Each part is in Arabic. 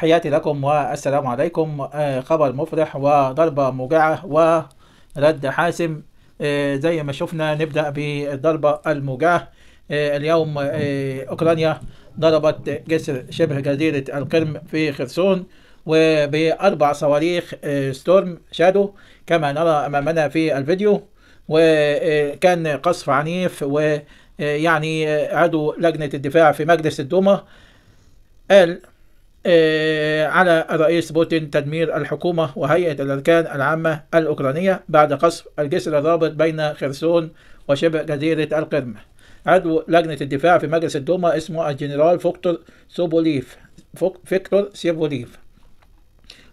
تحياتي لكم والسلام عليكم آه، خبر مفرح وضربة موجعة ورد حاسم آه، زي ما شفنا نبدأ بالضربة الموجعة آه، اليوم أوكرانيا ضربت جسر شبه جزيرة القرم في خرسون وبأربع صواريخ ستورم شادو كما نرى أمامنا في الفيديو وكان قصف عنيف ويعني عضو لجنة الدفاع في مجلس الدوما قال آه، على الرئيس بوتين تدمير الحكومة وهيئة الأركان العامة الأوكرانية بعد قصف الجسر الرابط بين خرسون وشبه جزيرة القرم عضو لجنة الدفاع في مجلس الدوما اسمه الجنرال فكتور سوبوليف فيكتور سيبوليف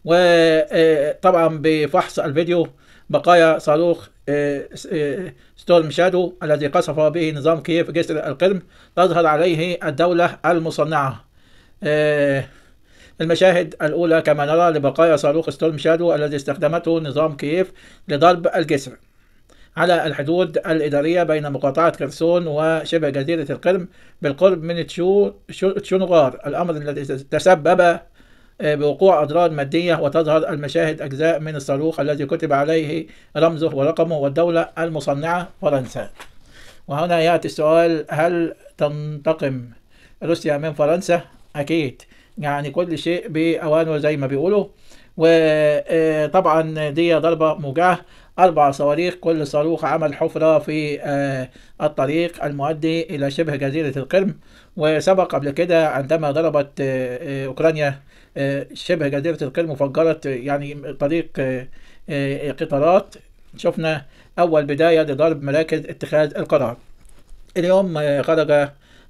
وطبعا آه، بفحص الفيديو بقايا صاروخ آه، ستورم شادو الذي قصف به نظام كييف جسر القرم تظهر عليه الدولة المصنعة المشاهد الأولى كما نرى لبقايا صاروخ ستورم شادو الذي استخدمته نظام كييف لضرب الجسر على الحدود الإدارية بين مقاطعة كرسون وشبه جزيرة القرم بالقرب من تشو تشونغار الأمر الذي تسبب آه، بوقوع أضرار مادية وتظهر المشاهد أجزاء من الصاروخ الذي كتب عليه رمزه ورقمه والدولة المصنعة فرنسا وهنا يأتي السؤال هل تنتقم روسيا من فرنسا؟ أكيد يعني كل شيء بأوانه زي ما بيقولوا وطبعا آه، دي ضربة موجعة أربع صواريخ كل صاروخ عمل حفرة في آه، الطريق المؤدي إلى شبه جزيرة القرم وسبق قبل كده عندما ضربت آه، أوكرانيا شبه جزيرة القرم وفجرت يعني طريق قطارات شفنا أول بداية لضرب مراكز اتخاذ القرار اليوم خرج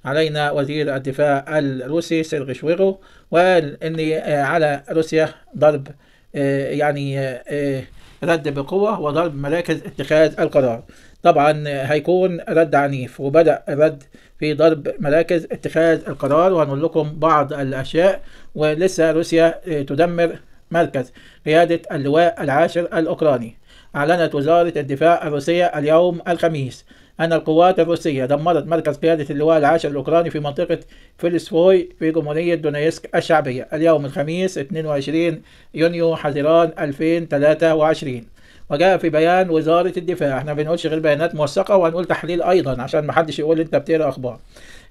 علينا وزير الدفاع الروسي سيرغي شويغو وقال ان آه، على روسيا ضرب آه، يعني آه، رد بقوة وضرب مراكز اتخاذ القرار طبعا هيكون رد عنيف وبدأ الرد في ضرب مراكز اتخاذ القرار وهنقول لكم بعض الأشياء ولسه روسيا تدمر مركز قيادة اللواء العاشر الأوكراني أعلنت وزارة الدفاع الروسية اليوم الخميس أن القوات الروسية دمرت مركز قيادة اللواء العاشر الأوكراني في منطقة فيلسفوي في جمهورية دونيسك الشعبية اليوم الخميس 22 يونيو حزيران 2023 وجاء في بيان وزارة الدفاع احنا بنقولش غير بيانات موثقة وهنقول تحليل أيضا عشان محدش يقول أنت بتقرا أخبار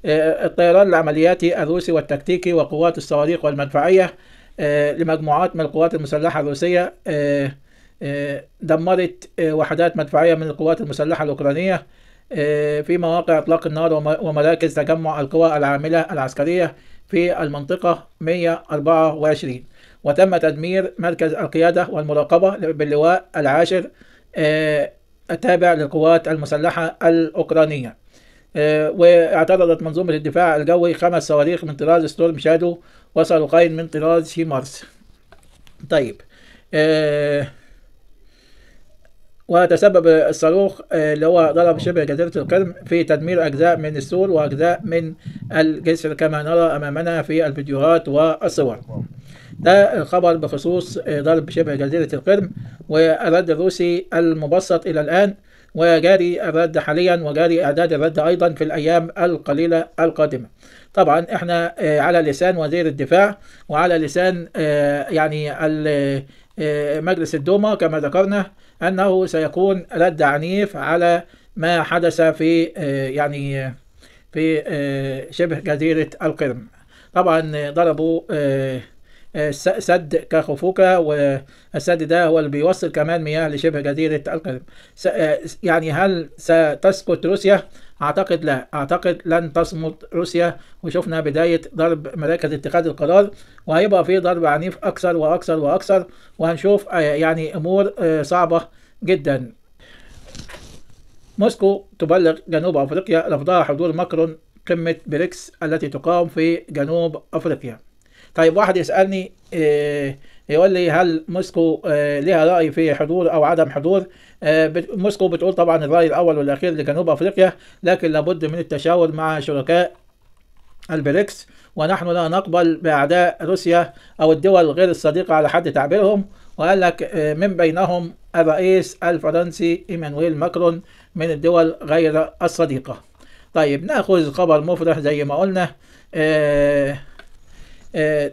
آه، الطيران العملياتي الروسي والتكتيكي وقوات الصواريخ والمدفعية آه، لمجموعات من القوات المسلحة الروسية آه، دمرت وحدات مدفعية من القوات المسلحة الأوكرانية آه، في مواقع إطلاق النار ومراكز تجمع القوى العاملة العسكرية في المنطقة 124 وتم تدمير مركز القيادة والمراقبة باللواء العاشر آه، التابع للقوات المسلحة الأوكرانية آه، واعترضت منظومة الدفاع الجوي خمس صواريخ من طراز ستورم شادو وصاروخين من طراز هيمارس طيب آه وتسبب الصاروخ آه، اللي هو ضرب شبه جزيرة القرم في تدمير أجزاء من السور وأجزاء من الجسر كما نرى أمامنا في الفيديوهات والصور ده الخبر بخصوص آه، ضرب شبه جزيرة القرم والرد الروسي المبسط إلى الآن وجاري الرد حاليا وجاري إعداد الرد أيضا في الأيام القليلة القادمة طبعا احنا آه، على لسان وزير الدفاع وعلى لسان يعني آه، مجلس الدوما كما ذكرنا أنه سيكون رد عنيف على ما حدث في آه، يعني آه، في شبه جزيرة القرم طبعا ضربوا سد كخفوك والسد ده هو اللي بيوصل كمان مياه لشبه جزيرة القدم آه، يعني هل ستسقط روسيا؟ أعتقد لا أعتقد لن تصمت روسيا وشفنا بداية ضرب مراكز اتخاذ القرار وهيبقى في ضرب عنيف أكثر وأكثر وأكثر وهنشوف آه، يعني أمور آه، صعبة جدا موسكو تبلغ جنوب أفريقيا رفضها حضور ماكرون قمة بريكس التي تقام في جنوب أفريقيا طيب واحد يسالني آه، يقول لي هل موسكو آه، لها راي في حضور او عدم حضور آه، موسكو بتقول طبعا الراي الاول والاخير لجنوب افريقيا لكن لابد من التشاور مع شركاء البريكس ونحن لا نقبل باعداء روسيا او الدول غير الصديقه على حد تعبيرهم وقال لك من بينهم الرئيس الفرنسي ايمانويل ماكرون من الدول غير الصديقه. طيب ناخذ خبر مفرح زي ما قلنا آه آه،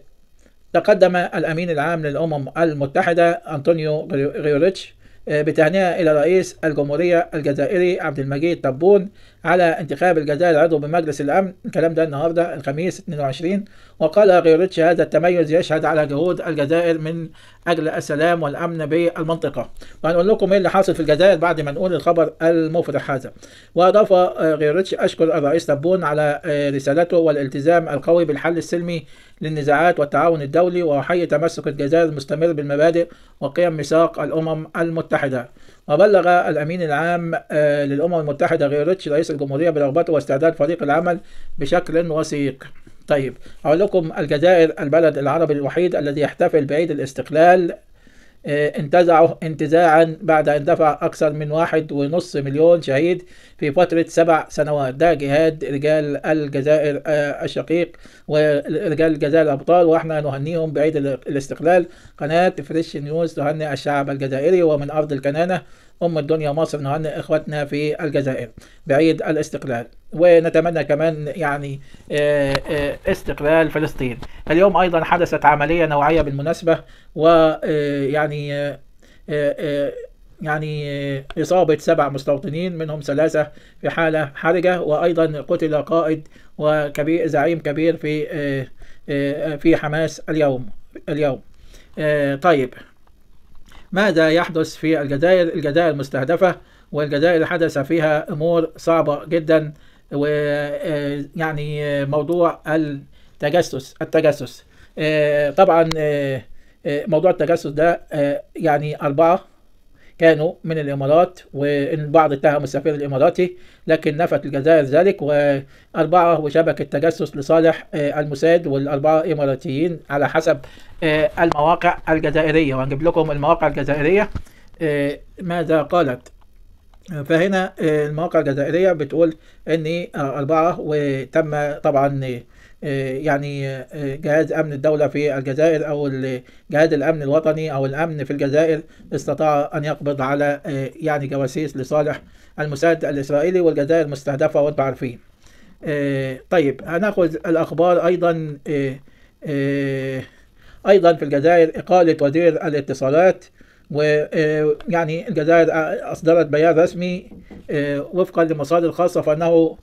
تقدم الأمين العام للأمم المتحدة أنطونيو غيوريتش آه، بتهنئة إلى رئيس الجمهورية الجزائري عبد المجيد تبون على انتخاب الجزائر عضو بمجلس الأمن الكلام ده النهاردة الخميس 22 وقال غيرتش هذا التميز يشهد على جهود الجزائر من أجل السلام والأمن بالمنطقة وهنقول لكم إيه اللي حاصل في الجزائر بعد ما نقول الخبر المفرح هذا وأضاف غيرتش أشكر الرئيس تبون على آه، رسالته والالتزام القوي بالحل السلمي للنزاعات والتعاون الدولي وأحيي تمسك الجزائر المستمر بالمبادئ وقيم ميثاق الأمم المتحدة وبلغ الأمين العام آه، للأمم المتحدة غيرتش رئيس الجمهورية برغبته واستعداد فريق العمل بشكل وثيق طيب أقول لكم الجزائر البلد العربي الوحيد الذي يحتفل بعيد الاستقلال آه، انتزعه انتزاعا بعد أن دفع أكثر من واحد ونص مليون شهيد في فترة سبع سنوات ده جهاد رجال الجزائر آه، الشقيق ورجال الجزائر الأبطال وإحنا نهنيهم بعيد الاستقلال قناة فريش نيوز تهنئ الشعب الجزائري ومن أرض الكنانة أم الدنيا مصر عن اخواتنا في الجزائر بعيد الاستقلال ونتمنى كمان يعني آه، آه، استقلال فلسطين اليوم أيضا حدثت عملية نوعية بالمناسبة ويعني آه، يعني, يعني، إصابة سبع مستوطنين منهم ثلاثة في حالة حرجة وأيضا قتل قائد وكبير زعيم كبير في في حماس اليوم اليوم طيب ماذا يحدث في الجزائر الجزائر المستهدفة والجزائر حدث فيها أمور صعبة جدا ويعني آه، آه، موضوع التجسس التجسس آه، طبعا موضوع التجسس ده يعني أربعة كانوا من الإمارات وان بعض اتهم السفير الإماراتي لكن نفت الجزائر ذلك وأربعة وشبكة تجسس لصالح آه، الموساد والأربعة إماراتيين على حسب آه، المواقع الجزائرية وهنجيب لكم المواقع الجزائرية آه، ماذا قالت فهنا المواقع الجزائرية بتقول أن أربعة وتم طبعا آه، يعني آه، جهاز امن الدوله في الجزائر او جهاز الامن الوطني او الامن في الجزائر استطاع ان يقبض على آه، يعني جواسيس لصالح المساعد الاسرائيلي والجزائر مستهدفه وانتم عارفين. طيب هناخذ الاخبار ايضا ايضا في الجزائر اقاله وزير الاتصالات ويعني الجزائر اصدرت بيان رسمي وفقا لمصادر خاصه فانه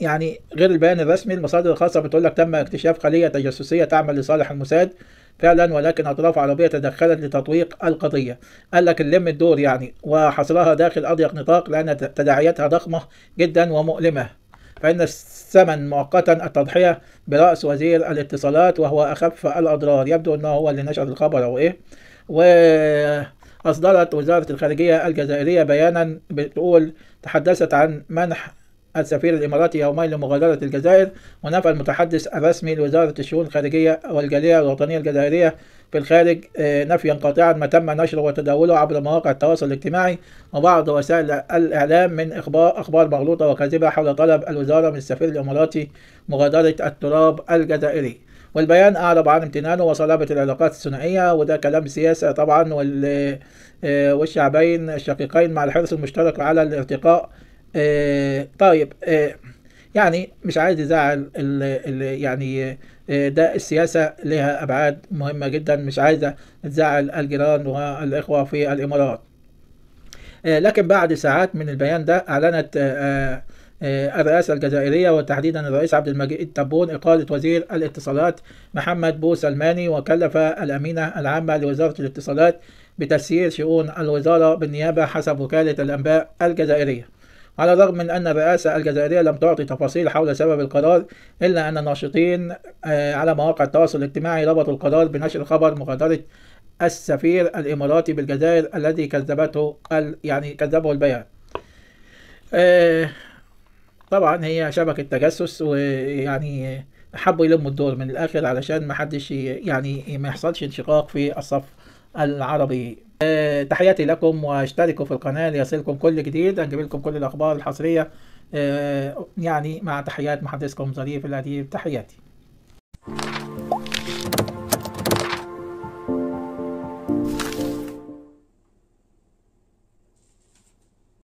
يعني غير البيان الرسمي المصادر الخاصة بتقول لك تم اكتشاف خلية تجسسية تعمل لصالح الموساد فعلا ولكن أطراف عربية تدخلت لتطويق القضية قال لك نلم الدور يعني وحصرها داخل أضيق نطاق لأن تداعياتها ضخمة جدا ومؤلمة فإن الثمن مؤقتا التضحية برأس وزير الاتصالات وهو أخف الأضرار يبدو أنه هو اللي نشر الخبر أو إيه و أصدرت وزارة الخارجية الجزائرية بيانا بتقول تحدثت عن منح السفير الإماراتي يومين لمغادرة الجزائر ونفى المتحدث الرسمي لوزارة الشؤون الخارجية والجالية الوطنية الجزائرية في الخارج آه، نفيا قاطعا ما تم نشره وتداوله عبر مواقع التواصل الاجتماعي وبعض وسائل الإعلام من إخبار أخبار مغلوطة وكاذبة حول طلب الوزارة من السفير الإماراتي مغادرة التراب الجزائري. والبيان أعرب عن امتنانه وصلابة العلاقات الثنائية وده كلام سياسي طبعا آه، والشعبين الشقيقين مع الحرص المشترك على الارتقاء آه، طيب آه، يعني مش عايز ازعل يعني آه، ده السياسه لها ابعاد مهمه جدا مش عايزه تزعل الجيران والاخوه في الامارات لكن بعد ساعات من البيان ده اعلنت الرئاسة الجزائرية وتحديدا الرئيس عبد المجيد تبون إقالة وزير الاتصالات محمد بو سلماني وكلف الأمينة العامة لوزارة الاتصالات بتسيير شؤون الوزارة بالنيابة حسب وكالة الأنباء الجزائرية على الرغم من أن الرئاسة الجزائرية لم تعطي تفاصيل حول سبب القرار إلا أن الناشطين آه، على مواقع التواصل الاجتماعي ربطوا القرار بنشر خبر مغادرة السفير الإماراتي بالجزائر الذي كذبته يعني كذبه البيان آه، طبعا هي شبكة تجسس ويعني حبوا يلموا الدور من الآخر علشان محدش يعني ما يحصلش انشقاق في الصف العربي آه، تحياتي لكم واشتركوا في القناة ليصلكم كل جديد نجيب لكم كل الأخبار الحصرية آه، يعني مع تحيات محدثكم ظريف الأديب تحياتي